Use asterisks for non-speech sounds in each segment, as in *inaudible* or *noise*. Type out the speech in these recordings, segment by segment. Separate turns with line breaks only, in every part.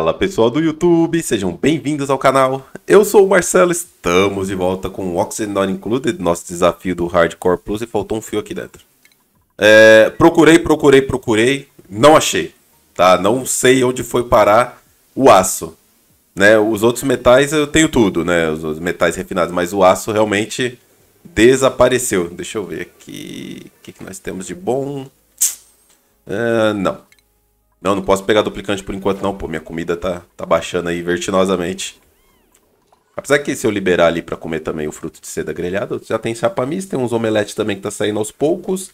Fala pessoal do YouTube, sejam bem-vindos ao canal. Eu sou o Marcelo, estamos de volta com o Oxygen Not Included, nosso desafio do Hardcore Plus, e faltou um fio aqui dentro. É, procurei, procurei, procurei, não achei, tá? Não sei onde foi parar o aço, né? Os outros metais eu tenho tudo, né? Os metais refinados, mas o aço realmente desapareceu. Deixa eu ver aqui, o que, que nós temos de bom? É, não, não, não posso pegar duplicante por enquanto não, pô. Minha comida tá, tá baixando aí vertiginosamente. Apesar que se eu liberar ali para comer também o fruto de seda grelhado, já tem chapa mista, tem uns omeletes também que tá saindo aos poucos.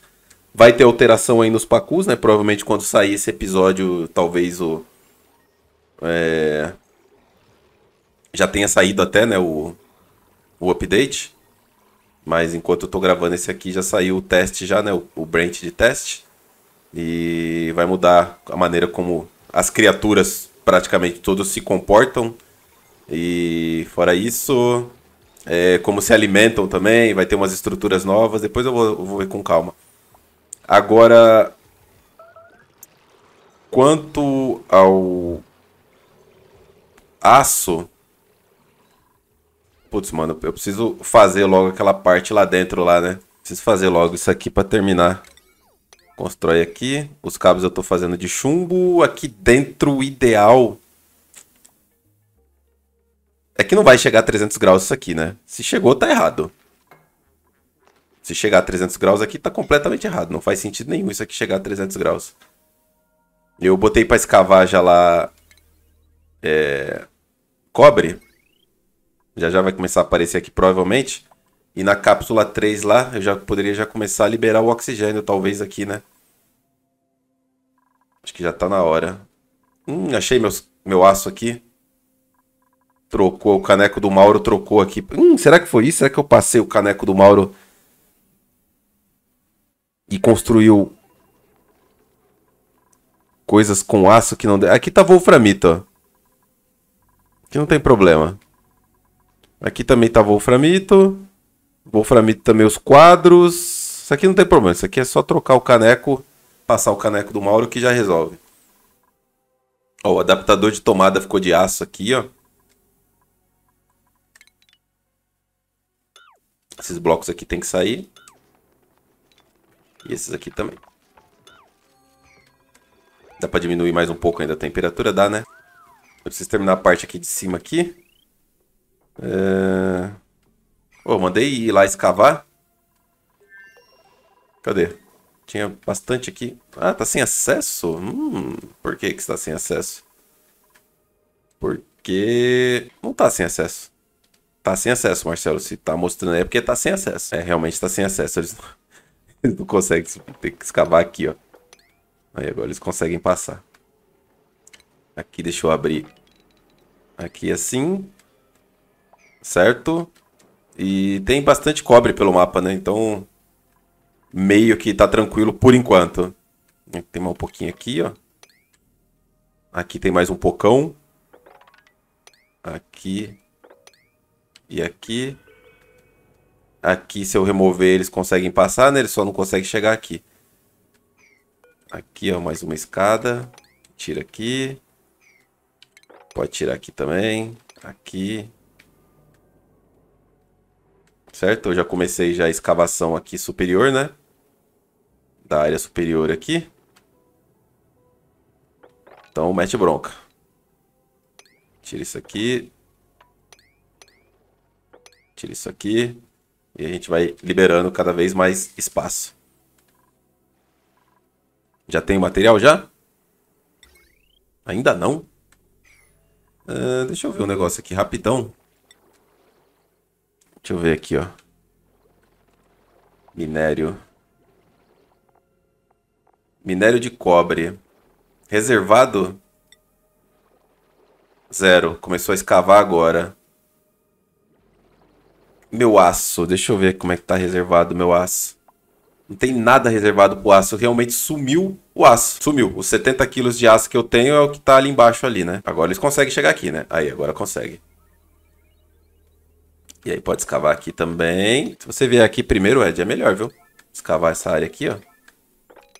Vai ter alteração aí nos pacus, né? Provavelmente quando sair esse episódio, talvez o... É... Já tenha saído até, né, o, o update. Mas enquanto eu tô gravando esse aqui, já saiu o teste já, né? O, o branch de teste. E vai mudar a maneira como as criaturas praticamente todas se comportam. E fora isso, é, como se alimentam também, vai ter umas estruturas novas. Depois eu vou, eu vou ver com calma. Agora, quanto ao aço. Putz, mano, eu preciso fazer logo aquela parte lá dentro lá, né? Preciso fazer logo isso aqui para terminar. Constrói aqui. Os cabos eu estou fazendo de chumbo. Aqui dentro, o ideal... É que não vai chegar a 300 graus isso aqui, né? Se chegou, tá errado. Se chegar a 300 graus aqui, tá completamente errado. Não faz sentido nenhum isso aqui chegar a 300 graus. Eu botei para escavar já lá... É... Cobre. Já já vai começar a aparecer aqui, provavelmente. E na cápsula 3 lá, eu já poderia já começar a liberar o oxigênio, talvez aqui, né? Acho que já tá na hora. Hum, achei meus, meu aço aqui. Trocou, o caneco do Mauro trocou aqui. Hum, será que foi isso? Será que eu passei o caneco do Mauro e construiu coisas com aço que não... Aqui tá wolframita, ó. Aqui não tem problema. Aqui também tá wolframito. Wolframito também os quadros. Isso aqui não tem problema. Isso aqui é só trocar o caneco, passar o caneco do Mauro que já resolve. Ó, o adaptador de tomada ficou de aço aqui, ó. Esses blocos aqui tem que sair. E esses aqui também. Dá pra diminuir mais um pouco ainda a temperatura? Dá, né? Eu preciso terminar a parte aqui de cima aqui. É... Oh, mandei ir lá escavar. Cadê? Tinha bastante aqui. Ah, tá sem acesso? Hum, por que que está sem acesso? Porque... Não tá sem acesso. Tá sem acesso, Marcelo. Se tá mostrando aí é porque tá sem acesso. É, realmente tá sem acesso. Eles não, *laughs* eles não conseguem ter que escavar aqui, ó. Aí agora eles conseguem passar. Aqui, deixa eu abrir. Aqui assim. Certo? E tem bastante cobre pelo mapa, né? Então, meio que tá tranquilo por enquanto. Tem mais um pouquinho aqui, ó. Aqui tem mais um pocão. Aqui. E aqui. Aqui, se eu remover, eles conseguem passar, né? Eles só não conseguem chegar aqui. Aqui, ó, mais uma escada. Tira aqui. Pode tirar aqui também. Aqui certo? Eu já comecei já a escavação aqui superior, né? Da área superior aqui. Então, mete bronca. Tira isso aqui. Tira isso aqui. E a gente vai liberando cada vez mais espaço. Já tem material já? Ainda não? Uh, deixa eu ver um negócio aqui rapidão. Deixa eu ver aqui, ó. Minério. Minério de cobre. Reservado? Zero. Começou a escavar agora. Meu aço. Deixa eu ver como é que tá reservado meu aço. Não tem nada reservado pro aço. Realmente sumiu o aço. Sumiu. Os 70 quilos de aço que eu tenho é o que tá ali embaixo ali, né? Agora eles conseguem chegar aqui, né? Aí, agora consegue. E aí pode escavar aqui também. Se você vier aqui primeiro, Ed, é melhor, viu? Escavar essa área aqui, ó.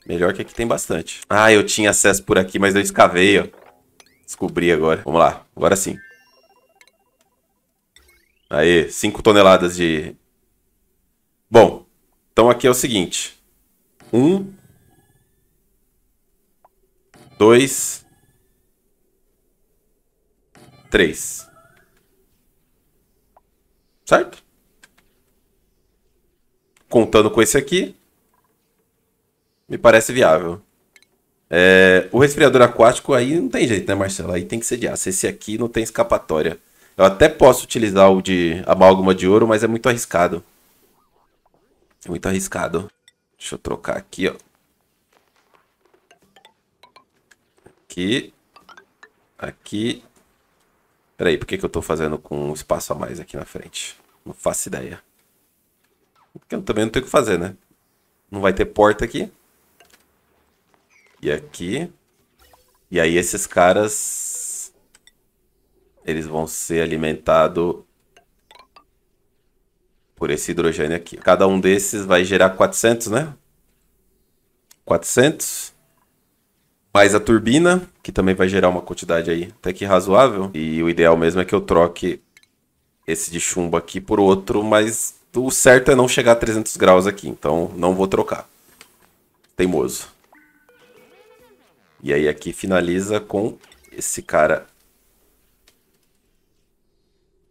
Melhor que aqui tem bastante. Ah, eu tinha acesso por aqui, mas eu escavei, ó. Descobri agora. Vamos lá, agora sim. Aí, 5 toneladas de... Bom, então aqui é o seguinte. 1... 2... 3... Certo? Contando com esse aqui, me parece viável. É, o resfriador aquático aí não tem jeito, né, Marcelo? Aí tem que ser de aço. Esse aqui não tem escapatória. Eu até posso utilizar o de amálgama de ouro, mas é muito arriscado. É muito arriscado. Deixa eu trocar aqui, ó. Aqui. Aqui. Peraí, por que, que eu tô fazendo com um espaço a mais aqui na frente? Não faço ideia. Porque eu também não tenho o que fazer, né? Não vai ter porta aqui. E aqui. E aí esses caras... Eles vão ser alimentados por esse hidrogênio aqui. Cada um desses vai gerar 400, né? 400 mais a turbina, que também vai gerar uma quantidade aí até que razoável. E o ideal mesmo é que eu troque esse de chumbo aqui por outro, mas o certo é não chegar a 300 graus aqui, então não vou trocar. Teimoso. E aí aqui finaliza com esse cara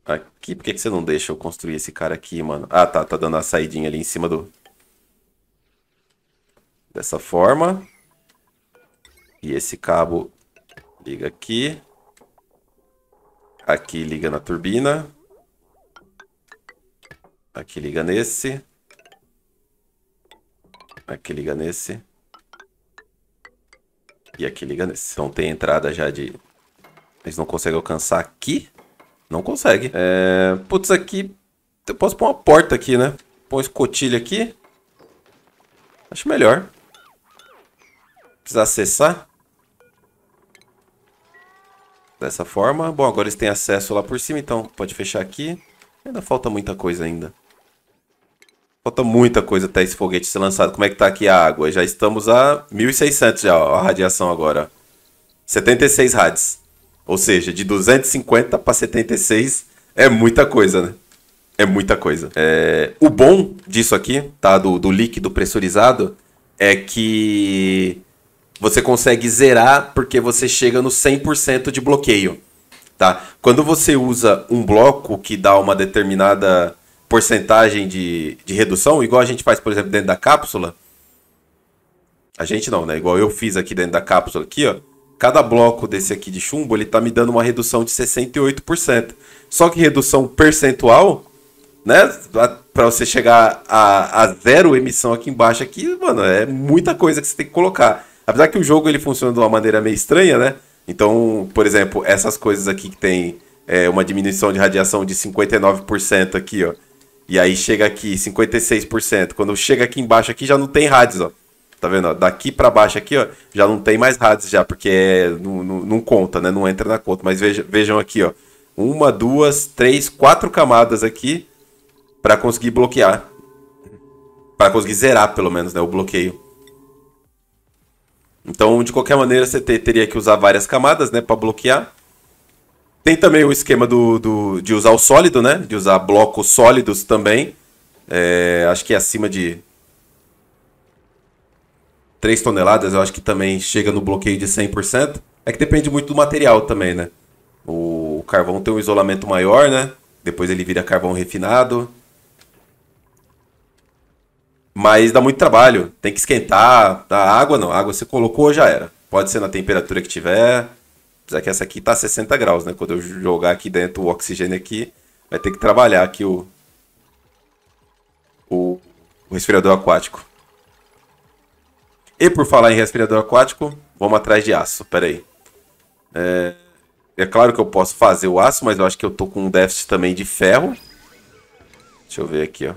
aqui. Por que, que você não deixa eu construir esse cara aqui, mano? Ah, tá. Tá dando a saidinha ali em cima do... Dessa forma. E esse cabo liga aqui. Aqui liga na turbina. Aqui liga nesse. Aqui liga nesse. E aqui liga nesse. Então tem entrada já de... Eles não conseguem alcançar aqui? Não consegue. É... Putz, aqui... Eu posso pôr uma porta aqui, né? Pôr um escotilho aqui. Acho melhor. Precisa acessar dessa forma. Bom, agora eles têm acesso lá por cima, então pode fechar aqui. Ainda falta muita coisa ainda. Falta muita coisa até esse foguete ser lançado. Como é que tá aqui a água? Já estamos a 1600 já, ó, a radiação agora. 76 rads. Ou seja, de 250 para 76 é muita coisa, né? É muita coisa. É... O bom disso aqui, tá? Do, do líquido pressurizado, é que você consegue zerar porque você chega no 100% de bloqueio, tá? Quando você usa um bloco que dá uma determinada porcentagem de, de redução, igual a gente faz, por exemplo, dentro da cápsula. A gente não, né? Igual eu fiz aqui dentro da cápsula aqui, ó. Cada bloco desse aqui de chumbo, ele tá me dando uma redução de 68%. Só que redução percentual, né? Para você chegar a, a zero emissão aqui embaixo aqui, mano, é muita coisa que você tem que colocar. Apesar que o jogo ele funciona de uma maneira meio estranha, né? Então, por exemplo, essas coisas aqui que tem é, uma diminuição de radiação de 59% aqui, ó. E aí chega aqui 56%. Quando chega aqui embaixo aqui já não tem rádios, ó. Tá vendo? Ó? Daqui para baixo aqui, ó, já não tem mais rádios já, porque é, não, não, não, conta, né? Não entra na conta. Mas veja, vejam aqui, ó. Uma, duas, três, quatro camadas aqui para conseguir bloquear. para conseguir zerar, pelo menos, né? O bloqueio. Então, de qualquer maneira, você teria que usar várias camadas, né, para bloquear. Tem também o esquema do, do, de usar o sólido, né, de usar blocos sólidos também. É, acho que é acima de 3 toneladas, eu acho que também chega no bloqueio de 100%. É que depende muito do material também, né? O carvão tem um isolamento maior, né? Depois ele vira carvão refinado. Mas dá muito trabalho. Tem que esquentar. A água não. A água você colocou, já era. Pode ser na temperatura que tiver. Apesar que essa aqui tá a 60 graus, né? Quando eu jogar aqui dentro o oxigênio aqui, vai ter que trabalhar aqui o, o, o respirador aquático. E por falar em respirador aquático, vamos atrás de aço. Pera aí. É, é claro que eu posso fazer o aço, mas eu acho que eu tô com um déficit também de ferro. Deixa eu ver aqui, ó.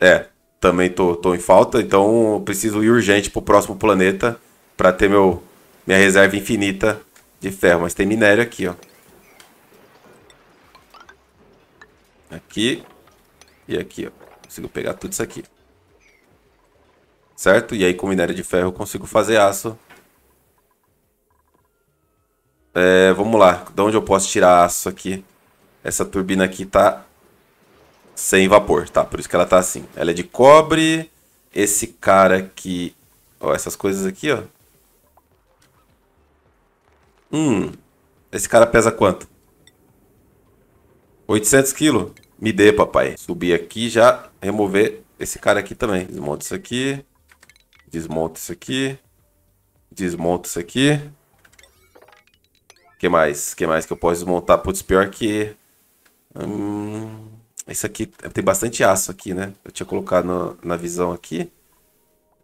É, também tô, tô em falta, então preciso ir urgente pro próximo planeta para ter meu minha reserva infinita de ferro. Mas tem minério aqui, ó. Aqui e aqui, ó. Consigo pegar tudo isso aqui. Certo? E aí com minério de ferro eu consigo fazer aço. É, vamos lá. De onde eu posso tirar aço aqui? Essa turbina aqui tá sem vapor, tá? Por isso que ela tá assim. Ela é de cobre. Esse cara aqui... Ó, essas coisas aqui, ó. Hum. Esse cara pesa quanto? 800 quilos. Me dê, papai. Subir aqui já. Remover esse cara aqui também. Desmonta isso aqui. Desmonta isso aqui. Desmonta isso aqui. O que mais? O que mais que eu posso desmontar? Putz, pior que... Hum isso aqui tem bastante aço aqui, né? Eu tinha colocado na, na visão aqui.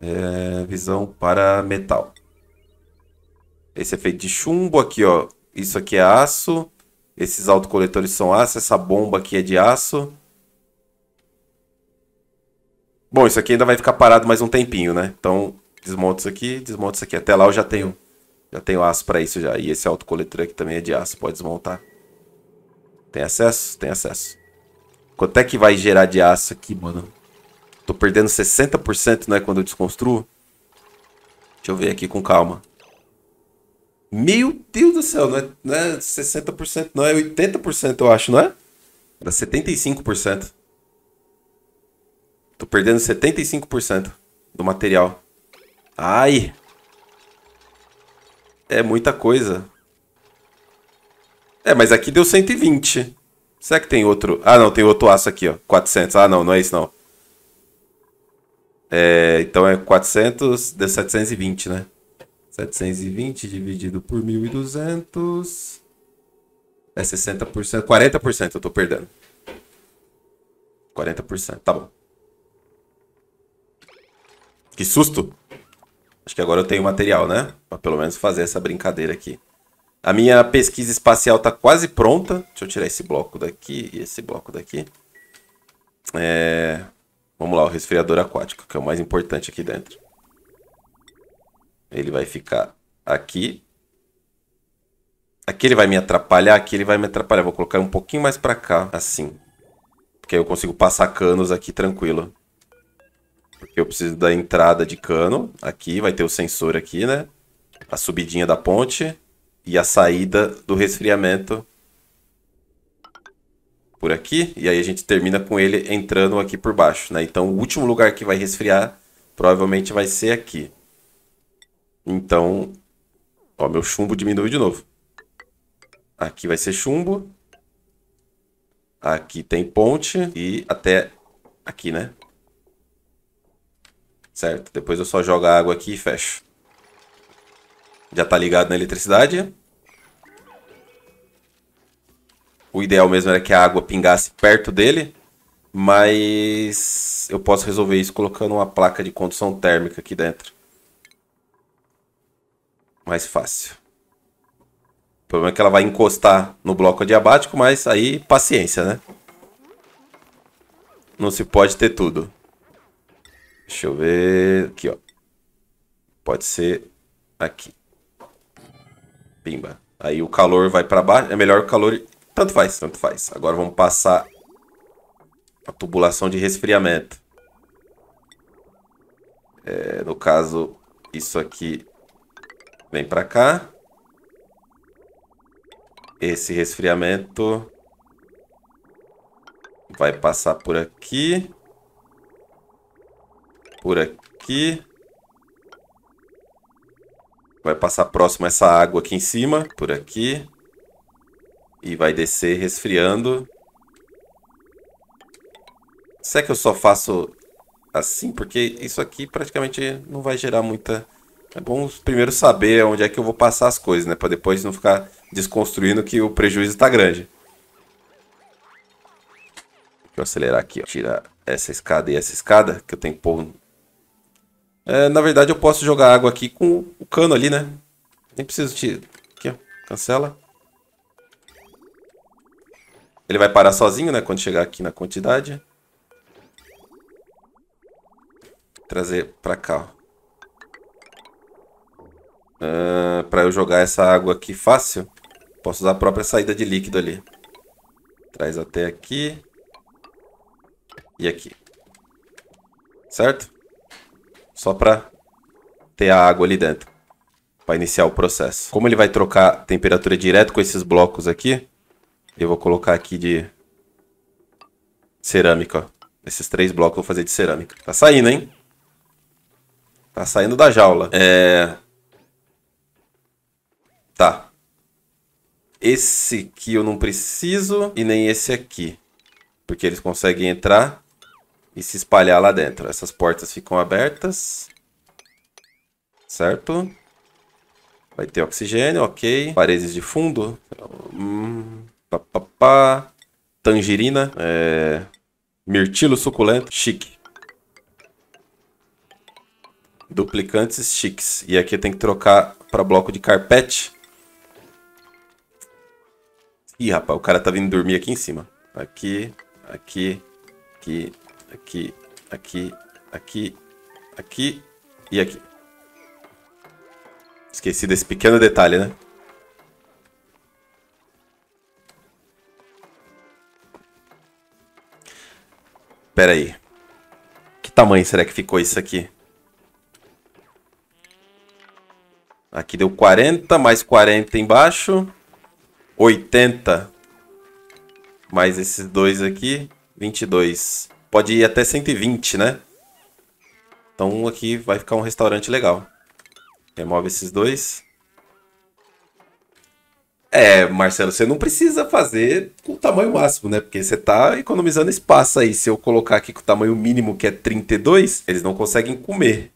É, visão para metal. Esse é feito de chumbo aqui, ó. Isso aqui é aço. Esses autocoletores são aço. Essa bomba aqui é de aço. Bom, isso aqui ainda vai ficar parado mais um tempinho, né? Então, desmonto isso aqui, desmonto isso aqui. Até lá eu já tenho, já tenho aço para isso já. E esse autocoletor aqui também é de aço. Pode desmontar. Tem acesso? Tem acesso. Quanto é que vai gerar de aço aqui, mano? Tô perdendo 60%, né, quando eu desconstruo. Deixa eu ver aqui com calma. Meu Deus do céu, não é, não é 60% não, é 80% eu acho, não é? Dá 75%. Tô perdendo 75% do material. Ai! É muita coisa. É, mas aqui deu 120. Será que tem outro? Ah, não, tem outro aço aqui, ó. 400. Ah, não, não é isso, não. É, então é 400 de 720, né? 720 dividido por 1.200 é 60%. 40% eu tô perdendo. 40%, tá bom. Que susto! Acho que agora eu tenho material, né? Pra pelo menos fazer essa brincadeira aqui. A minha pesquisa espacial está quase pronta. Deixa eu tirar esse bloco daqui e esse bloco daqui. É... Vamos lá, o resfriador aquático, que é o mais importante aqui dentro. Ele vai ficar aqui. Aqui ele vai me atrapalhar, aqui ele vai me atrapalhar. Vou colocar um pouquinho mais para cá, assim. Porque aí eu consigo passar canos aqui tranquilo. Porque eu preciso da entrada de cano. Aqui vai ter o sensor aqui, né? A subidinha da ponte e a saída do resfriamento por aqui. E aí a gente termina com ele entrando aqui por baixo. Né? Então o último lugar que vai resfriar provavelmente vai ser aqui. Então, ó, meu chumbo diminui de novo. Aqui vai ser chumbo. Aqui tem ponte e até aqui, né? Certo? Depois eu só jogo a água aqui e fecho. Já tá ligado na eletricidade. O ideal mesmo era que a água pingasse perto dele. Mas eu posso resolver isso colocando uma placa de condução térmica aqui dentro. Mais fácil. O problema é que ela vai encostar no bloco adiabático, mas aí paciência, né? Não se pode ter tudo. Deixa eu ver... Aqui, ó. Pode ser aqui. Pimba. Aí o calor vai para baixo. É melhor o calor. Tanto faz, tanto faz. Agora vamos passar a tubulação de resfriamento. É, no caso, isso aqui vem para cá. Esse resfriamento vai passar por aqui. Por aqui. Vai passar próximo essa água aqui em cima, por aqui. E vai descer resfriando. Será que eu só faço assim, porque isso aqui praticamente não vai gerar muita... É bom primeiro saber onde é que eu vou passar as coisas, né? Pra depois não ficar desconstruindo que o prejuízo tá grande. Deixa eu acelerar aqui, ó. Tira essa escada e essa escada, que eu tenho que pôr é, na verdade, eu posso jogar água aqui com o cano ali, né? Nem preciso te... Aqui, ó. Cancela. Ele vai parar sozinho, né? Quando chegar aqui na quantidade. Trazer pra cá, ó. Uh, pra eu jogar essa água aqui fácil, posso usar a própria saída de líquido ali. Traz até aqui. E aqui. Certo? Só para ter a água ali dentro. Para iniciar o processo. Como ele vai trocar temperatura direto com esses blocos aqui, eu vou colocar aqui de cerâmica. Ó. Esses três blocos eu vou fazer de cerâmica. Tá saindo, hein? Tá saindo da jaula. É... Tá. Esse aqui eu não preciso e nem esse aqui. Porque eles conseguem entrar e se espalhar lá dentro. Essas portas ficam abertas. Certo? Vai ter oxigênio, ok. Paredes de fundo. Hum, pá, pá, pá. Tangerina. É... Mirtilo suculento. Chique. Duplicantes chiques. E aqui tem que trocar para bloco de carpete. Ih, rapaz, o cara tá vindo dormir aqui em cima. Aqui, aqui, aqui aqui, aqui, aqui, aqui e aqui. Esqueci desse pequeno detalhe, né? Pera aí. Que tamanho será que ficou isso aqui? Aqui deu 40, mais 40 embaixo. 80. Mais esses dois aqui. 22. Pode ir até 120, né? Então aqui vai ficar um restaurante legal. Remove esses dois. É, Marcelo, você não precisa fazer com o tamanho máximo, né? Porque você está economizando espaço aí. Se eu colocar aqui com o tamanho mínimo, que é 32, eles não conseguem comer.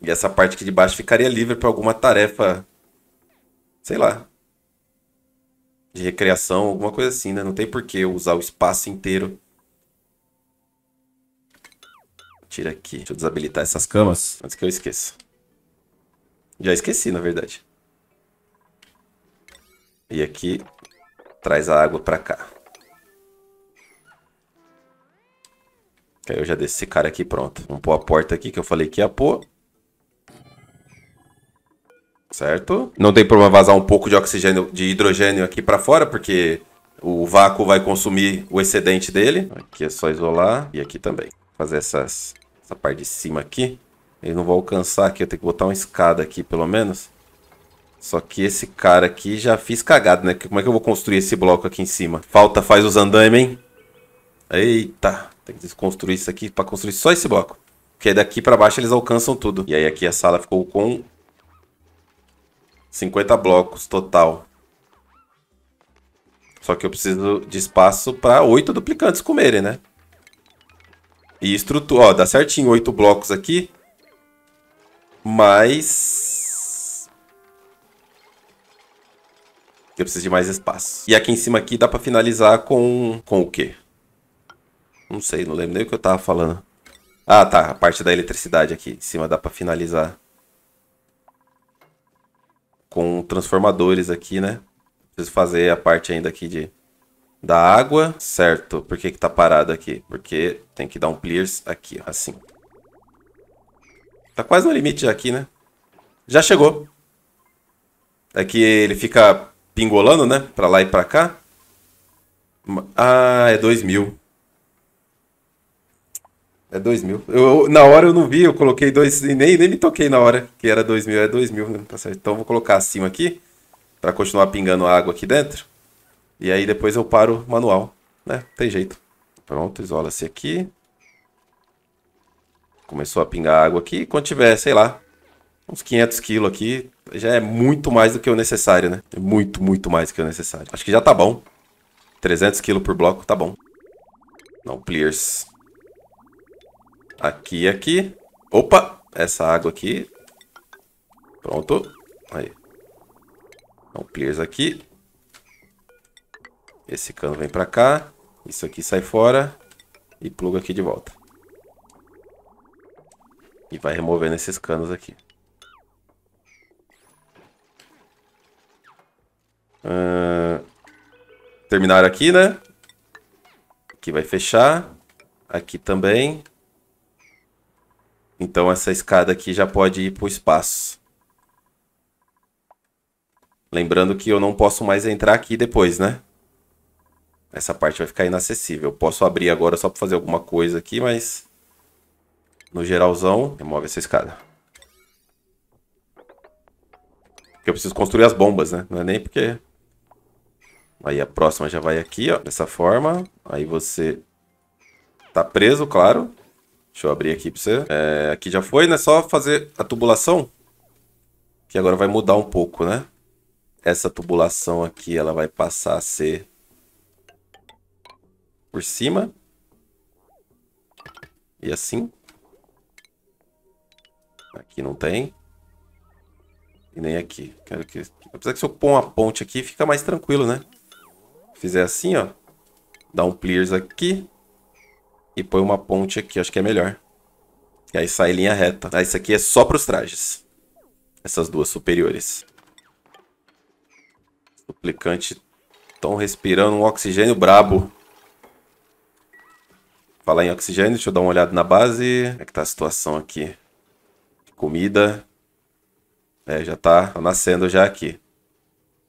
E essa parte aqui de baixo ficaria livre para alguma tarefa. Sei lá de recreação, alguma coisa assim, né? Não tem por que usar o espaço inteiro. Tira aqui. Deixa eu desabilitar essas camas antes que eu esqueça. Já esqueci, na verdade. E aqui traz a água pra cá. Aí eu já desço esse cara aqui, pronto. Vamos pôr a porta aqui que eu falei que ia pôr certo? Não tem problema vazar um pouco de oxigênio, de hidrogênio aqui para fora, porque o vácuo vai consumir o excedente dele. Aqui é só isolar e aqui também. Fazer essas, essa parte de cima aqui. Ele não vai alcançar aqui, eu tenho que botar uma escada aqui pelo menos. Só que esse cara aqui já fiz cagado, né? Como é que eu vou construir esse bloco aqui em cima? Falta faz os andaime, hein? Eita, tem que desconstruir isso aqui para construir só esse bloco. Porque daqui para baixo eles alcançam tudo. E aí aqui a sala ficou com 50 blocos total. Só que eu preciso de espaço para 8 duplicantes comerem, né? E estrutura, ó, dá certinho 8 blocos aqui. Mas... Eu preciso de mais espaço. E aqui em cima aqui dá para finalizar com... Com o quê? Não sei, não lembro nem o que eu tava falando. Ah, tá. A parte da eletricidade aqui em cima dá para finalizar com transformadores aqui, né? Preciso fazer a parte ainda aqui de da água, certo. Por que que tá parado aqui? Porque tem que dar um clears aqui, assim. Tá quase no limite já aqui, né? Já chegou. É que ele fica pingolando, né? Pra lá e pra cá. Ah, é 2000. mil. É mil. Eu, na hora eu não vi, eu coloquei dois e nem, nem me toquei na hora que era mil. é mil, né? Tá então eu vou colocar acima aqui para continuar pingando água aqui dentro. E aí depois eu paro manual, né? Tem jeito. Pronto, isola-se aqui. Começou a pingar água aqui. Quando tiver, sei lá, uns 500 quilos aqui, já é muito mais do que o necessário, né? É muito, muito mais do que o necessário. Acho que já tá bom. 300 quilos por bloco, tá bom. Não, players. Aqui e aqui. Opa! Essa água aqui. Pronto. Aí. Então, players aqui. Esse cano vem pra cá. Isso aqui sai fora. E pluga aqui de volta. E vai removendo esses canos aqui. Uh, terminaram aqui, né? Aqui vai fechar. Aqui também. Então essa escada aqui já pode ir para o espaço. Lembrando que eu não posso mais entrar aqui depois, né? Essa parte vai ficar inacessível. Eu posso abrir agora só para fazer alguma coisa aqui, mas... No geralzão, remove essa escada. Porque eu preciso construir as bombas, né? Não é nem porque... Aí a próxima já vai aqui, ó. Dessa forma. Aí você... Tá preso, claro. Deixa eu abrir aqui pra você. É, aqui já foi, né? Só fazer a tubulação. Que agora vai mudar um pouco, né? Essa tubulação aqui, ela vai passar a ser... Por cima. E assim. Aqui não tem. E nem aqui. Quero que... Apesar que se eu pôr uma ponte aqui, fica mais tranquilo, né? Fizer assim, ó. Dá um clears aqui. E põe uma ponte aqui, acho que é melhor. E aí sai linha reta. Ah, isso aqui é só para os trajes. Essas duas superiores. Suplicante estão respirando um oxigênio brabo. Falar em oxigênio, deixa eu dar uma olhada na base. Como é que tá a situação aqui? Comida. É, já tá, tá nascendo já aqui.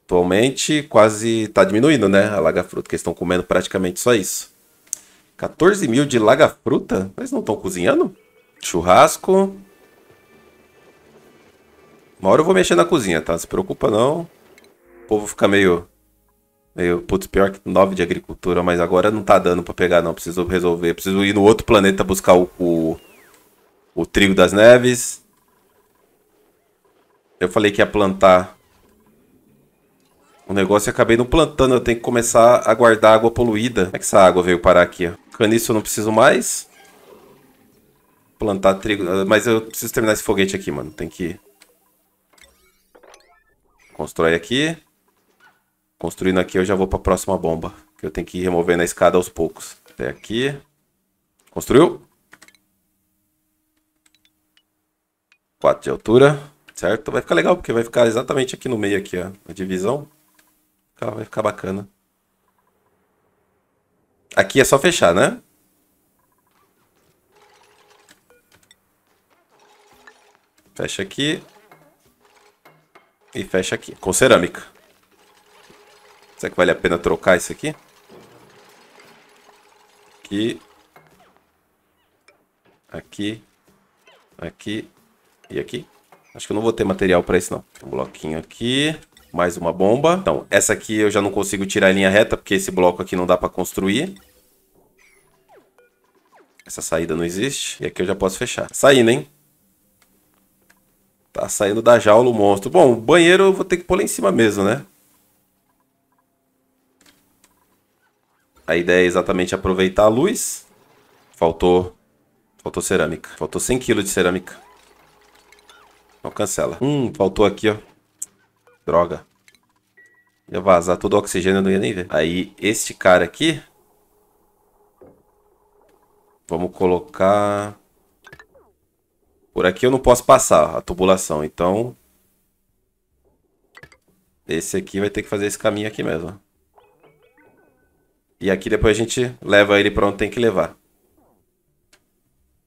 Atualmente quase tá diminuindo, né? A laga fruta, que eles estão comendo praticamente só isso. 14 mil de laga-fruta? Mas não estão cozinhando? Churrasco. Uma hora eu vou mexer na cozinha, tá? Não se preocupa não. O povo fica meio... Meio, putz, pior que 9 de agricultura, mas agora não tá dando pra pegar não. Preciso resolver, preciso ir no outro planeta buscar o, o, o trigo das neves. Eu falei que ia plantar o negócio e acabei não plantando. Eu tenho que começar a guardar água poluída. Como é que essa água veio parar aqui, ó? isso eu não preciso mais. Plantar trigo. Ah, mas eu preciso terminar esse foguete aqui, mano. Tem que... Constrói aqui. Construindo aqui eu já vou pra próxima bomba. Que eu tenho que ir removendo a escada aos poucos. Até aqui. Construiu? 4 de altura, certo? Vai ficar legal, porque vai ficar exatamente aqui no meio aqui, ó. A divisão. Vai ficar bacana. Aqui é só fechar, né? Fecha aqui. E fecha aqui. Com cerâmica. Será que vale a pena trocar isso aqui? Aqui. Aqui. Aqui. E aqui. Acho que eu não vou ter material para isso, não. Um bloquinho aqui. Mais uma bomba. Então, essa aqui eu já não consigo tirar em linha reta, porque esse bloco aqui não dá pra construir. Essa saída não existe. E aqui eu já posso fechar. Tá saindo, hein? Tá saindo da jaula o monstro. Bom, o banheiro eu vou ter que pôr lá em cima mesmo, né? A ideia é exatamente aproveitar a luz. Faltou... Faltou cerâmica. Faltou 100kg de cerâmica. Não cancela. Hum, faltou aqui, ó. Droga. Ia vazar todo o oxigênio, eu não ia nem ver. Aí, este cara aqui... Vamos colocar... Por aqui eu não posso passar a tubulação, então... Esse aqui vai ter que fazer esse caminho aqui mesmo. E aqui depois a gente leva ele para onde tem que levar.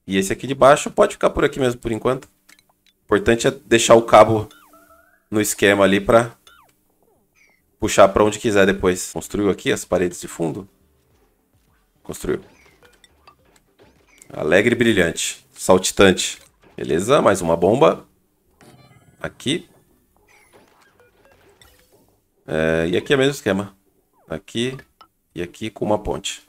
E esse aqui de baixo pode ficar por aqui mesmo por enquanto. O importante é deixar o cabo no esquema ali para puxar para onde quiser depois. Construiu aqui as paredes de fundo? Construiu. Alegre e brilhante. Saltitante. Beleza, mais uma bomba. Aqui. É, e aqui é o mesmo esquema. Aqui e aqui com uma ponte.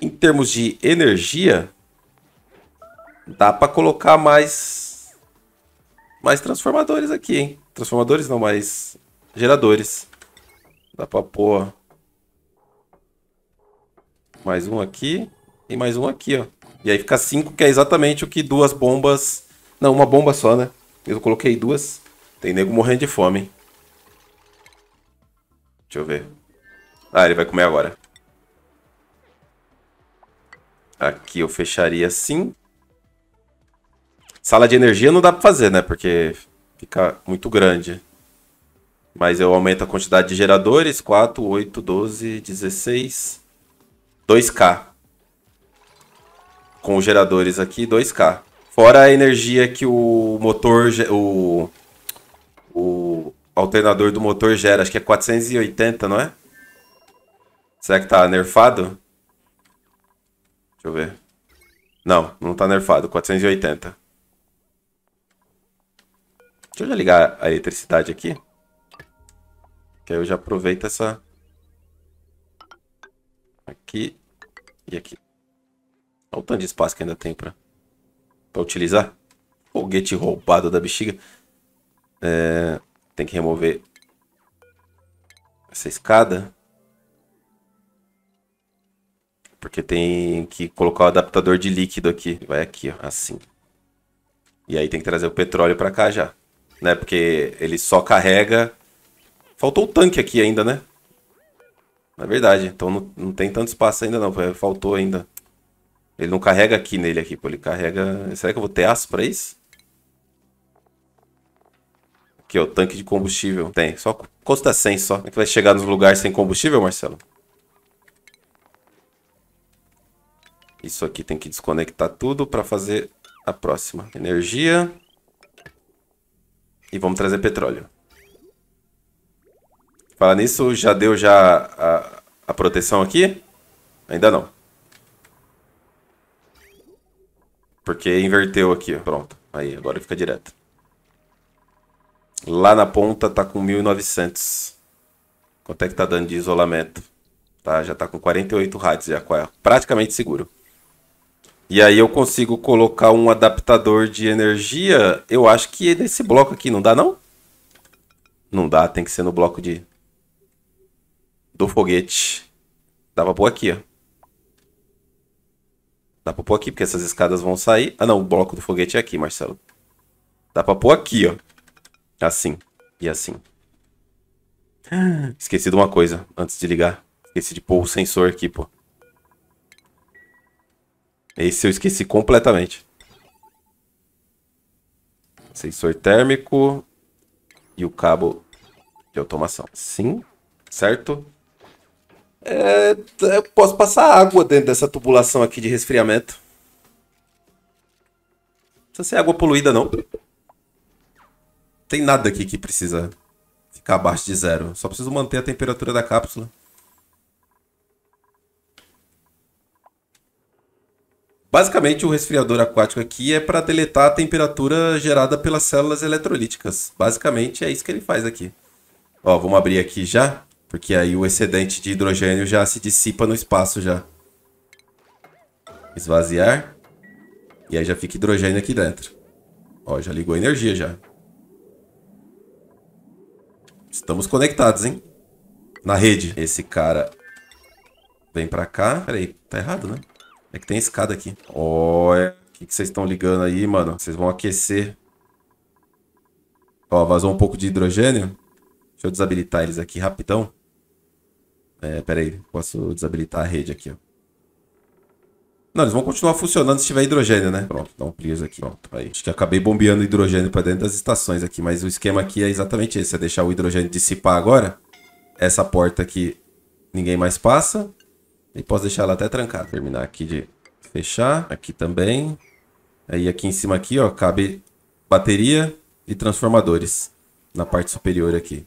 Em termos de energia, dá para colocar mais mais transformadores aqui, hein? Transformadores não, mais geradores. Dá pra pôr mais um aqui e mais um aqui, ó. E aí fica cinco, que é exatamente o que duas bombas... Não, uma bomba só, né? Eu coloquei duas. Tem nego morrendo de fome, hein? Deixa eu ver. Ah, ele vai comer agora. Aqui eu fecharia assim. Sala de energia não dá pra fazer, né? Porque fica muito grande. Mas eu aumento a quantidade de geradores. 4, 8, 12, 16. 2K. Com os geradores aqui, 2K. Fora a energia que o motor... O, o alternador do motor gera. Acho que é 480, não é? Será que tá nerfado? Deixa eu ver. Não, não tá nerfado. 480. Deixa eu já ligar a eletricidade aqui. Que aí eu já aproveito essa... Aqui e aqui. Olha o tanto de espaço que ainda tem para utilizar. Foguete roubado da bexiga. É... Tem que remover essa escada. Porque tem que colocar o adaptador de líquido aqui. Vai aqui, ó, assim. E aí tem que trazer o petróleo para cá já né? Porque ele só carrega... Faltou o tanque aqui ainda, né? Na é verdade, então não, não tem tanto espaço ainda não, faltou ainda. Ele não carrega aqui nele aqui, pô, ele carrega... Será que eu vou ter aço pra isso? Aqui, ó, o tanque de combustível. Tem, só custa 100 só. Como é que vai chegar nos lugares sem combustível, Marcelo? Isso aqui tem que desconectar tudo para fazer a próxima. Energia. E vamos trazer petróleo. Falar nisso, já deu já a, a proteção aqui? Ainda não. Porque inverteu aqui, pronto. Aí, agora fica direto. Lá na ponta tá com 1.900. Quanto é que tá dando de isolamento? Tá, já tá com 48 rádios já, praticamente seguro. E aí eu consigo colocar um adaptador de energia, eu acho que nesse bloco aqui, não dá não? Não dá, tem que ser no bloco de do foguete. Dá pra pôr aqui, ó. Dá pra pôr aqui, porque essas escadas vão sair. Ah não, o bloco do foguete é aqui, Marcelo. Dá pra pôr aqui, ó. Assim e assim. Esqueci de uma coisa antes de ligar. Esqueci de pôr o sensor aqui, pô. Esse eu esqueci completamente. Sensor térmico e o cabo de automação. Sim, certo? É, eu posso passar água dentro dessa tubulação aqui de resfriamento. Não precisa ser água poluída, não. Tem nada aqui que precisa ficar abaixo de zero. Só preciso manter a temperatura da cápsula. Basicamente, o resfriador aquático aqui é para deletar a temperatura gerada pelas células eletrolíticas. Basicamente, é isso que ele faz aqui. Ó, vamos abrir aqui já, porque aí o excedente de hidrogênio já se dissipa no espaço já. Esvaziar. E aí já fica hidrogênio aqui dentro. Ó, já ligou a energia já. Estamos conectados, hein? Na rede. Esse cara vem para cá. Peraí, tá errado, né? É que tem escada aqui. Olha. O que, vocês estão ligando aí, mano? Vocês vão aquecer. Ó, vazou um pouco de hidrogênio. Deixa eu desabilitar eles aqui rapidão. É, pera aí. Posso desabilitar a rede aqui, ó. Não, eles vão continuar funcionando se tiver hidrogênio, né? Pronto, dá um please aqui. Pronto, aí. Acho que acabei bombeando hidrogênio para dentro das estações aqui, mas o esquema aqui é exatamente esse. É deixar o hidrogênio dissipar agora. Essa porta aqui ninguém mais passa. E posso deixar ela até trancada. Terminar aqui de fechar. Aqui também. Aí aqui em cima aqui, ó, cabe bateria e transformadores na parte superior aqui.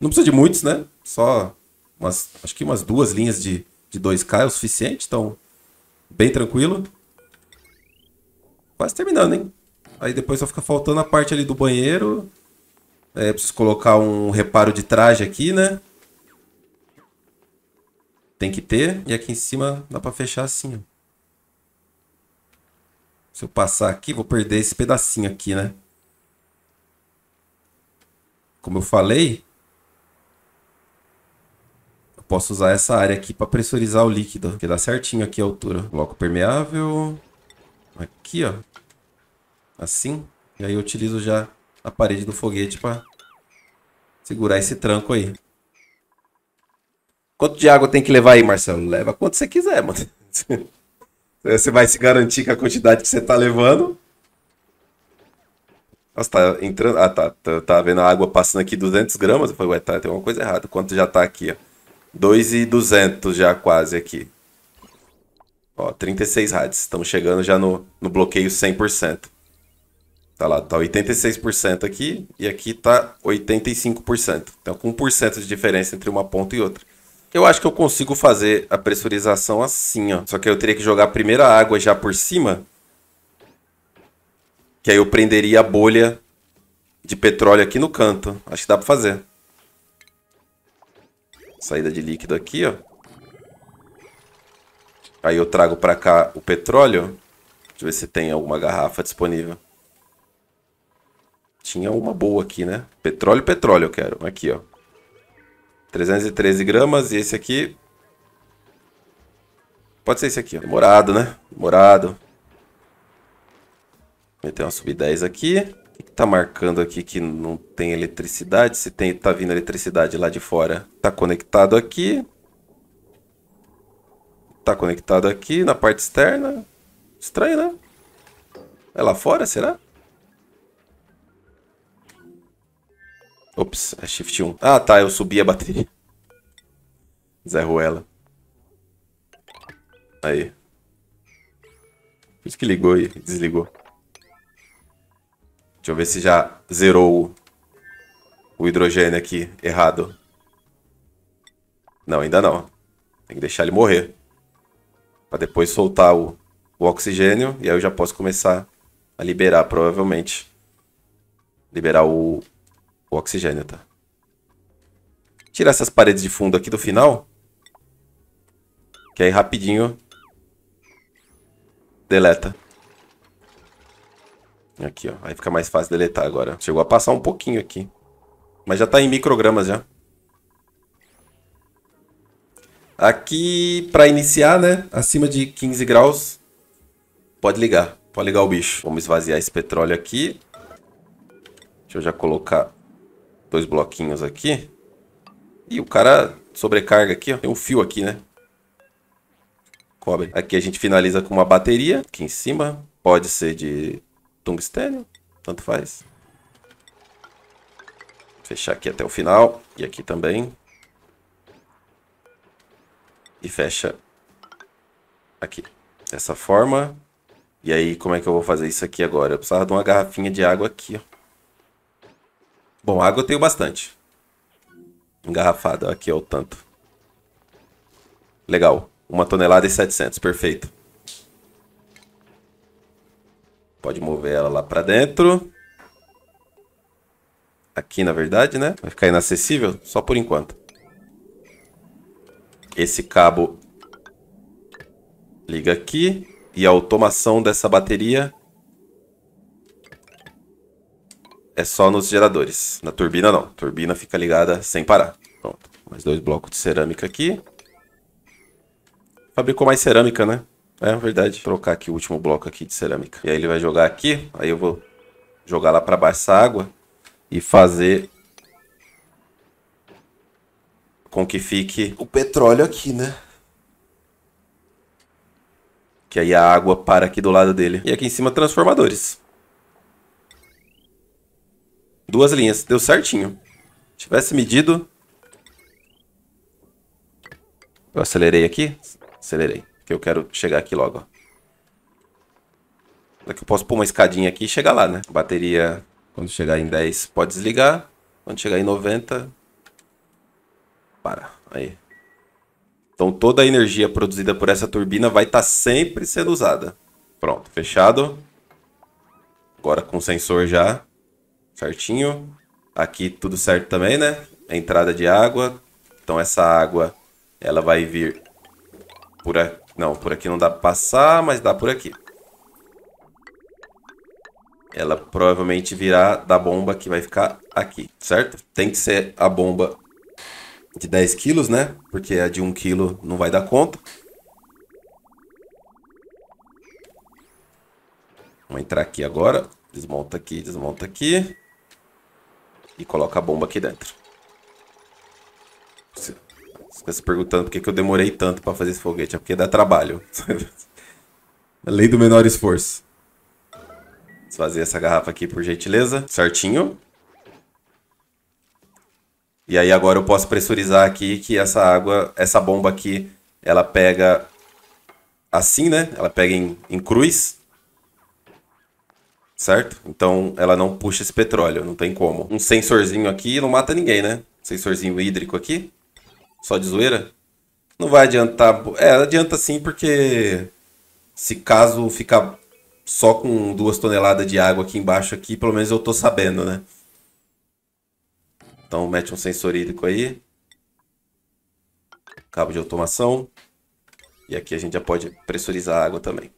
Não precisa de muitos, né? Só umas, acho que umas duas linhas de, de 2K é o suficiente, então bem tranquilo. Quase terminando, hein? Aí depois só fica faltando a parte ali do banheiro. É, preciso colocar um reparo de traje aqui, né? tem que ter. E aqui em cima dá para fechar assim, ó. Se eu passar aqui, vou perder esse pedacinho aqui, né? Como eu falei, eu posso usar essa área aqui para pressurizar o líquido, que dá certinho aqui a altura. Bloco permeável, aqui, ó. Assim. E aí eu utilizo já a parede do foguete para segurar esse tranco aí. Quanto de água tem que levar aí, Marcelo? Leva quanto você quiser, mano. *laughs* Você vai se garantir com a quantidade que você tá levando. Nossa, tá entrando. Ah, tá. Tá, tá vendo a água passando aqui 200 gramas. Eu falei, ué, tá, tem uma coisa errada. Quanto já tá aqui, ó? 2,200 já quase aqui. Ó, 36 rádios. Estamos chegando já no, no bloqueio 100%. Tá lá, tá 86% aqui e aqui tá 85%. Então, com 1% de diferença entre uma ponta e outra. Eu acho que eu consigo fazer a pressurização assim, ó. Só que eu teria que jogar a primeira água já por cima. Que aí eu prenderia a bolha de petróleo aqui no canto. Acho que dá pra fazer. Saída de líquido aqui, ó. Aí eu trago pra cá o petróleo. Deixa eu ver se tem alguma garrafa disponível. Tinha uma boa aqui, né? Petróleo, petróleo eu quero. Aqui, ó. 313 gramas. E esse aqui. Pode ser esse aqui, ó. Demorado, né? Demorado. Meter uma sub 10 aqui. O que tá marcando aqui que não tem eletricidade? Se tem, tá vindo eletricidade lá de fora. Tá conectado aqui. Tá conectado aqui na parte externa. Estranho, né? É lá fora, será? Ops, é shift 1. Ah, tá, eu subi a bateria. Zerro ela. Aí. Por isso que ligou e desligou. Deixa eu ver se já zerou o hidrogênio aqui errado. Não, ainda não. Tem que deixar ele morrer. Para depois soltar o, o oxigênio e aí eu já posso começar a liberar, provavelmente. Liberar o, o oxigênio, tá? Tirar essas paredes de fundo aqui do final. Que aí rapidinho... Deleta. Aqui, ó. Aí fica mais fácil deletar agora. Chegou a passar um pouquinho aqui. Mas já tá em microgramas já. Aqui, para iniciar, né? Acima de 15 graus, pode ligar. Pode ligar o bicho. Vamos esvaziar esse petróleo aqui. Deixa eu já colocar dois bloquinhos aqui. E o cara sobrecarga aqui, ó. Tem um fio aqui, né? Cobre. Aqui a gente finaliza com uma bateria. Aqui em cima. Pode ser de tungstênio. Tanto faz. Fechar aqui até o final. E aqui também. E fecha aqui. Dessa forma. E aí, como é que eu vou fazer isso aqui agora? Eu precisava de uma garrafinha de água aqui, ó. Bom, água eu tenho bastante. Engarrafada, aqui é o tanto. Legal. Uma tonelada e 700, perfeito. Pode mover ela lá pra dentro. Aqui, na verdade, né? Vai ficar inacessível só por enquanto. Esse cabo liga aqui. E a automação dessa bateria é só nos geradores. Na turbina não. turbina fica ligada sem parar. Pronto. Mais dois blocos de cerâmica aqui. Fabricou mais cerâmica, né? É verdade. trocar aqui o último bloco aqui de cerâmica. E aí ele vai jogar aqui. Aí eu vou jogar lá para baixo essa água. E fazer com que fique o petróleo aqui, né? Que aí a água para aqui do lado dele. E aqui em cima transformadores. Duas linhas, deu certinho. Tivesse medido... Eu acelerei aqui? Acelerei, porque eu quero chegar aqui logo. Daqui eu posso pôr uma escadinha aqui e chegar lá, né? Bateria, quando chegar em 10, pode desligar. Quando chegar em 90... Para, aí. Então toda a energia produzida por essa turbina vai estar tá sempre sendo usada. Pronto, fechado. Agora com o sensor já, certinho. Aqui tudo certo também, né? A entrada de água. Então essa água, ela vai vir por aqui. Não, por aqui não dá pra passar, mas dá por aqui. Ela provavelmente virá da bomba que vai ficar aqui, certo? Tem que ser a bomba de 10 quilos, né? Porque a de 1 quilo não vai dar conta. Vamos entrar aqui agora. Desmonta aqui, desmonta aqui e coloca a bomba aqui dentro. Você fica tá se perguntando por que, que eu demorei tanto para fazer esse foguete. É porque dá trabalho. a *laughs* lei do menor esforço. Desfazer essa garrafa aqui, por gentileza. Certinho. E aí agora eu posso pressurizar aqui que essa água, essa bomba aqui, ela pega assim, né? Ela pega em, em cruz certo? Então ela não puxa esse petróleo, não tem como. Um sensorzinho aqui não mata ninguém, né? sensorzinho hídrico aqui, só de zoeira. Não vai adiantar... É, adianta sim porque se caso ficar só com duas toneladas de água aqui embaixo, aqui, pelo menos eu tô sabendo, né? Então mete um sensor hídrico aí. Cabo de automação. E aqui a gente já pode pressurizar a água também.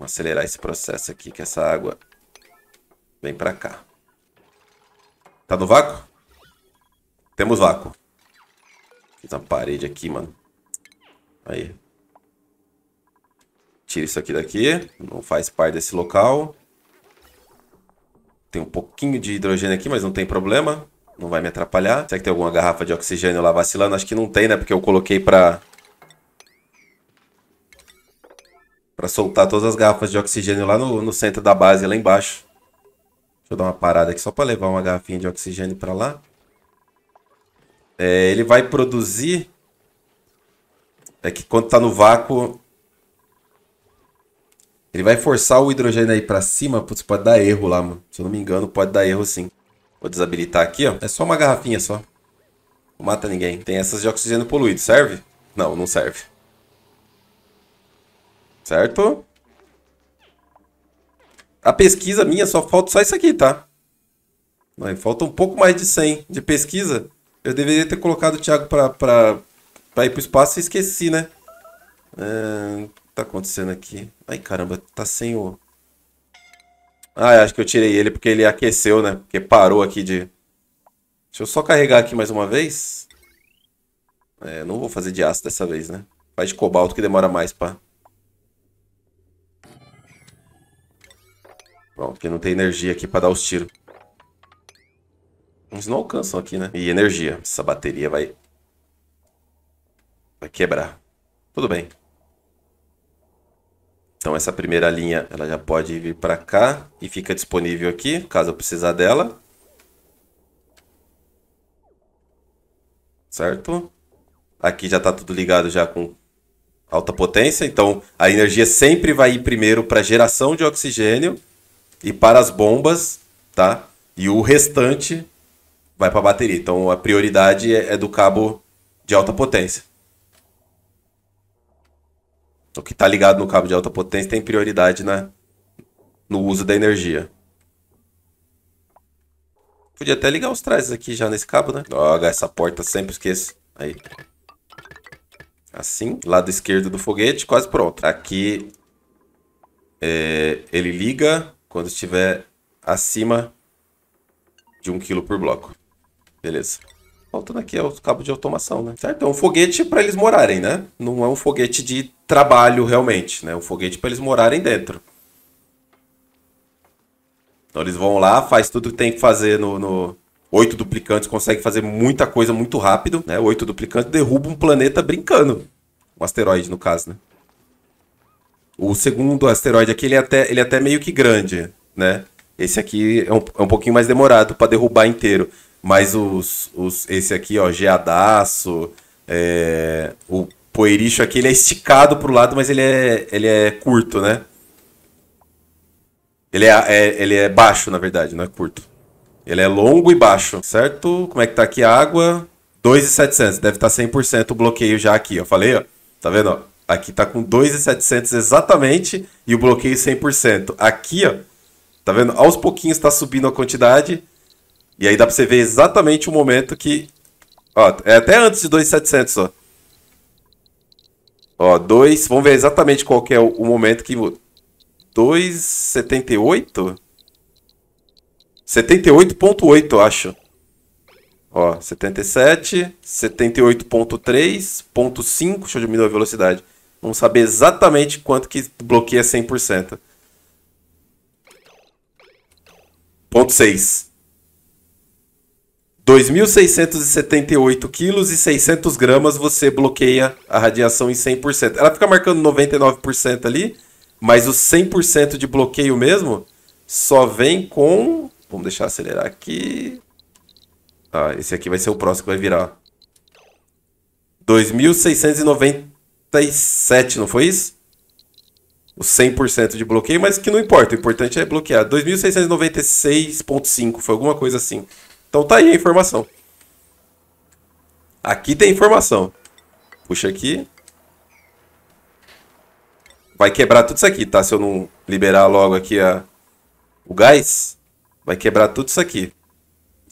Vamos acelerar esse processo aqui, que essa água vem para cá. Tá no vácuo? Temos vácuo. Fiz uma parede aqui, mano. Aí. Tira isso aqui daqui. Não faz parte desse local. Tem um pouquinho de hidrogênio aqui, mas não tem problema. Não vai me atrapalhar. Será que tem alguma garrafa de oxigênio lá vacilando? Acho que não tem, né? Porque eu coloquei pra para soltar todas as garrafas de oxigênio lá no, no centro da base, lá embaixo. Deixa eu dar uma parada aqui só para levar uma garrafinha de oxigênio para lá. É, ele vai produzir... É que quando tá no vácuo... Ele vai forçar o hidrogênio aí para cima. Putz, pode dar erro lá, mano. Se eu não me engano, pode dar erro sim. Vou desabilitar aqui, ó. É só uma garrafinha só. Não mata ninguém. Tem essas de oxigênio poluído. Serve? Não, não serve. Certo? A pesquisa minha só falta só isso aqui, tá? Aí, falta um pouco mais de 100 de pesquisa. Eu deveria ter colocado o Thiago pra, pra, pra ir pro espaço e esqueci, né? É, tá acontecendo aqui? Ai, caramba, tá sem o... Ah, acho que eu tirei ele porque ele aqueceu, né? Porque parou aqui de... Deixa eu só carregar aqui mais uma vez. É, não vou fazer de aço dessa vez, né? Faz de cobalto que demora mais pra... Pronto, porque não tem energia aqui pra dar os tiros. Eles não alcançam aqui, né? E energia. Essa bateria vai... Vai quebrar. Tudo bem. Então essa primeira linha, ela já pode vir pra cá e fica disponível aqui, caso eu precisar dela. Certo? Aqui já tá tudo ligado já com alta potência, então a energia sempre vai ir primeiro para geração de oxigênio e para as bombas, tá? E o restante vai para a bateria. Então a prioridade é, é, do cabo de alta potência. O que está ligado no cabo de alta potência tem prioridade na, no uso da energia. Podia até ligar os trajes aqui já nesse cabo, né? Droga, essa porta sempre esqueço. Aí. Assim, lado esquerdo do foguete, quase pronto. Aqui é, ele liga quando estiver acima de 1 kg por bloco. Beleza. Faltando aqui é o cabo de automação, né? Certo? É um foguete para eles morarem, né? Não é um foguete de trabalho realmente, né? É um foguete para eles morarem dentro. Então eles vão lá, faz tudo que tem que fazer no, no... Oito duplicantes consegue fazer muita coisa muito rápido, né? Oito duplicantes derruba um planeta brincando. Um asteroide, no caso, né? O segundo asteroide aqui, ele é até, ele é até meio que grande, né? Esse aqui é um, é um pouquinho mais demorado para derrubar inteiro. Mas os, os, esse aqui, ó, geadaço, é, o poeiricho aqui, ele é esticado pro lado, mas ele é, ele é curto, né? Ele é, é, ele é baixo, na verdade, não é curto. Ele é longo e baixo, certo? Como é que tá aqui a água? 2,700. Deve estar tá 100% o bloqueio já aqui, ó. Falei, ó. Tá vendo, ó? Aqui tá com 2,700 exatamente e o bloqueio 100%. Aqui, ó, tá vendo? Aos pouquinhos tá subindo a quantidade. E aí dá pra você ver exatamente o momento que... Ó, é até antes de 2,700, ó. Ó, 2... Vamos ver exatamente qual que é o, momento que... 2,78? 78.8, eu acho. Ó, 77, 78.3, ponto deixa eu diminuir a velocidade. Vamos saber exatamente quanto que bloqueia 100%. Ponto 6. 2.678 quilos e 600 gramas você bloqueia a radiação em 100%. Ela fica marcando 99% ali, mas o 100% de bloqueio mesmo só vem com... Vamos deixar acelerar aqui. Ah, esse aqui vai ser o próximo que vai virar. 2.690... 97, não foi isso? O 100% de bloqueio, mas que não importa, o importante é bloquear. 2696.5, foi alguma coisa assim. Então tá aí a informação. Aqui tem informação. Puxa aqui. Vai quebrar tudo isso aqui, tá? Se eu não liberar logo aqui a... o gás, vai quebrar tudo isso aqui.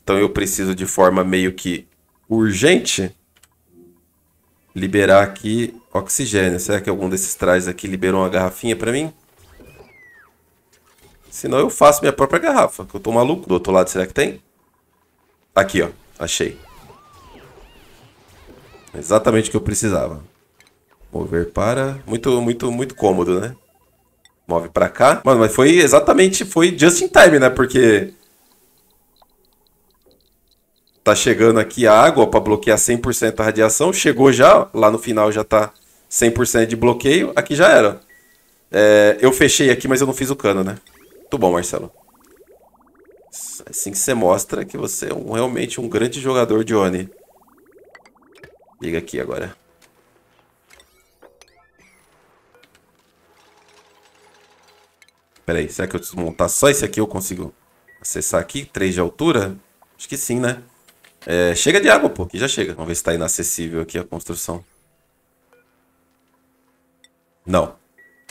Então eu preciso de forma meio que urgente liberar aqui Oxigênio. Será que algum desses trajes aqui liberou uma garrafinha pra mim? Senão eu faço minha própria garrafa, que eu tô maluco. Do outro lado, será que tem? Aqui, ó. Achei. Exatamente o que eu precisava. Mover para... Muito, muito, muito cômodo, né? Move pra cá. Mano, mas foi exatamente... Foi just in time, né? Porque tá chegando aqui a água para bloquear 100% a radiação. Chegou já, lá no final já tá 100% de bloqueio. Aqui já era. É, eu fechei aqui, mas eu não fiz o cano, né? Muito bom, Marcelo. É assim que você mostra que você é um, realmente um grande jogador de Oni. Liga aqui agora. Pera aí, será que eu desmontar só esse aqui eu consigo acessar aqui? 3 de altura? Acho que sim, né? É, chega de água, pô. Aqui já chega. Vamos ver se tá inacessível aqui a construção. Não.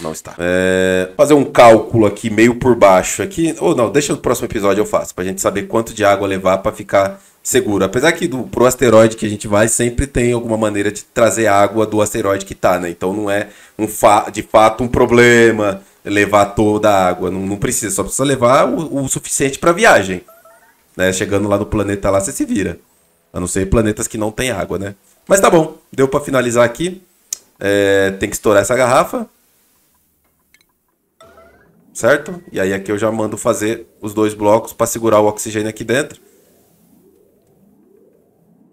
Não está. É, fazer um cálculo aqui, meio por baixo aqui. Ou não, deixa no próximo episódio eu faço. Pra gente saber quanto de água levar pra ficar seguro. Apesar que do, pro asteroide que a gente vai, sempre tem alguma maneira de trazer água do asteroide que tá, né? Então não é um fa de fato um problema levar toda a água. Não, não precisa, só precisa levar o, o suficiente pra viagem né? Chegando lá no planeta lá, você se vira. A não ser planetas que não tem água, né? Mas tá bom, deu para finalizar aqui. É, tem que estourar essa garrafa. Certo? E aí aqui eu já mando fazer os dois blocos para segurar o oxigênio aqui dentro.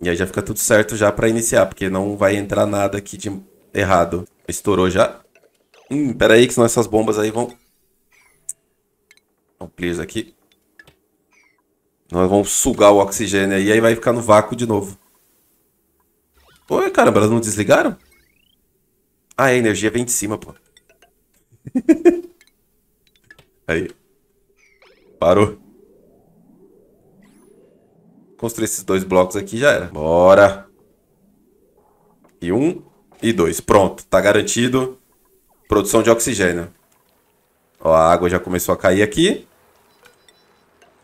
E aí já fica tudo certo já para iniciar, porque não vai entrar nada aqui de errado. Estourou já. Hum, pera aí que senão essas bombas aí vão... Vamos um please aqui. Nós vamos sugar o oxigênio aí, aí vai ficar no vácuo de novo. Oi, caramba, elas não desligaram? Ah, é, a energia vem de cima, pô. *laughs* aí. Parou. Construir esses dois blocos aqui já era. Bora. E um e dois. Pronto, tá garantido. Produção de oxigênio. Ó, a água já começou a cair aqui.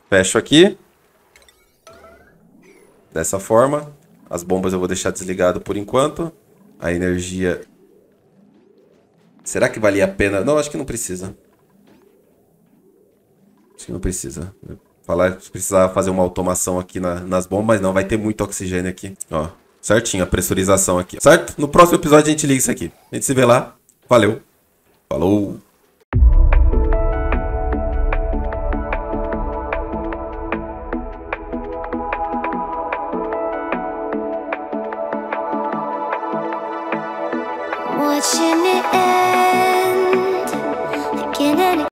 Fecho aqui dessa forma. As bombas eu vou deixar desligado por enquanto. A energia... Será que valia a pena? Não, acho que não precisa. Acho que não precisa. Falar que precisava fazer uma automação aqui na, nas bombas, não. Vai ter muito oxigênio aqui. Ó, certinho a pressurização aqui. Certo? No próximo episódio a gente liga isso aqui. A gente se vê lá. Valeu. Falou.